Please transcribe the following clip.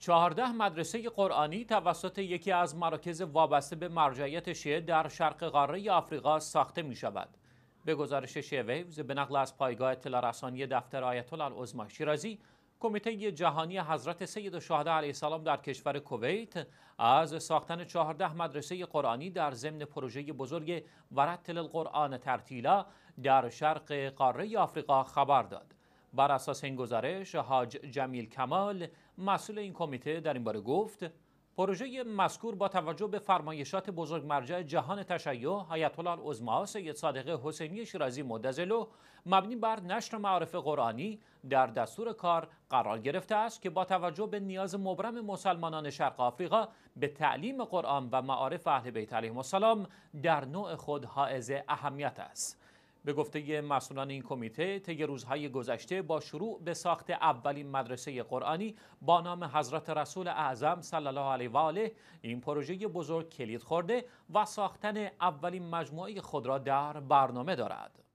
چهارده مدرسه قرآنی توسط یکی از مراکز وابسته به مرجعیت شیعه در شرق قاره آفریقا ساخته می شود. به گزارش شیعه ویوز به نقل از پایگاه اطلاع رسانی دفتر آیت الله شیرازی کمیته جهانی حضرت سید الشهدا علیه السلام در کشور کویت از ساختن چهارده مدرسه قرآنی در ضمن پروژه بزرگ ورتل القرآن ترتیلا در شرق قاره آفریقا خبر داد. بر اساس این گزارش حاج جمیل کمال مسئول این کمیته در این باره گفت پروژه مذکور با توجه به فرمایشات بزرگ مرجع جهان تشیع حیات الله عظما سید صادق حسینی شیرازی مدزلو مبنی بر نشر معارف قرآنی در دستور کار قرار گرفته است که با توجه به نیاز مبرم مسلمانان شرق آفریقا به تعلیم قرآن و معارف اهل بیت علیهم السلام در نوع خود حائز اهمیت است به گفته مسئولان این کمیته طی روزهای گذشته با شروع به ساخت اولین مدرسه قرآنی با نام حضرت رسول اعظم صلی الله علیه و آله این پروژه بزرگ کلید خورده و ساختن اولین مجموعه خود را در برنامه دارد